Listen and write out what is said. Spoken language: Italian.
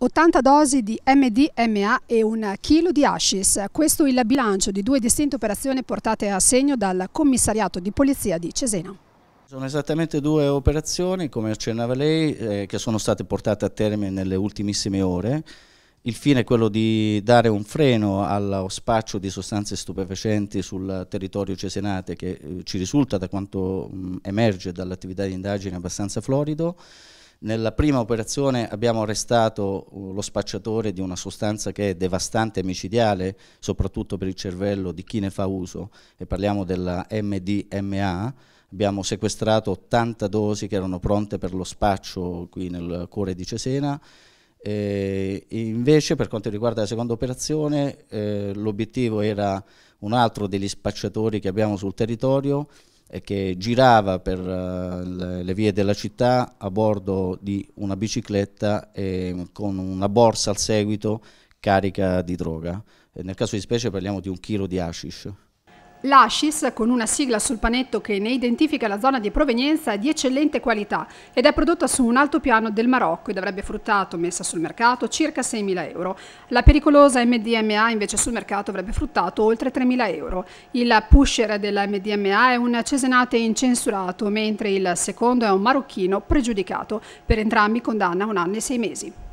80 dosi di MDMA e un chilo di hashish. Questo è il bilancio di due distinte operazioni portate a segno dal commissariato di polizia di Cesena. Sono esattamente due operazioni, come accennava lei, eh, che sono state portate a termine nelle ultimissime ore. Il fine è quello di dare un freno allo spaccio di sostanze stupefacenti sul territorio cesenate che eh, ci risulta da quanto mm, emerge dall'attività di indagine abbastanza florido nella prima operazione abbiamo arrestato uh, lo spacciatore di una sostanza che è devastante e micidiale, soprattutto per il cervello di chi ne fa uso, e parliamo della MDMA. Abbiamo sequestrato 80 dosi che erano pronte per lo spaccio qui nel cuore di Cesena. E invece per quanto riguarda la seconda operazione eh, l'obiettivo era un altro degli spacciatori che abbiamo sul territorio e che girava per uh, le vie della città a bordo di una bicicletta eh, con una borsa al seguito carica di droga. E nel caso di specie parliamo di un chilo di hashish. L'Ascis, con una sigla sul panetto che ne identifica la zona di provenienza, è di eccellente qualità ed è prodotta su un alto piano del Marocco ed avrebbe fruttato, messa sul mercato, circa 6.000 euro. La pericolosa MDMA invece sul mercato avrebbe fruttato oltre 3.000 euro. Il pusher della MDMA è un cesenate incensurato, mentre il secondo è un marocchino pregiudicato. Per entrambi condanna un anno e sei mesi.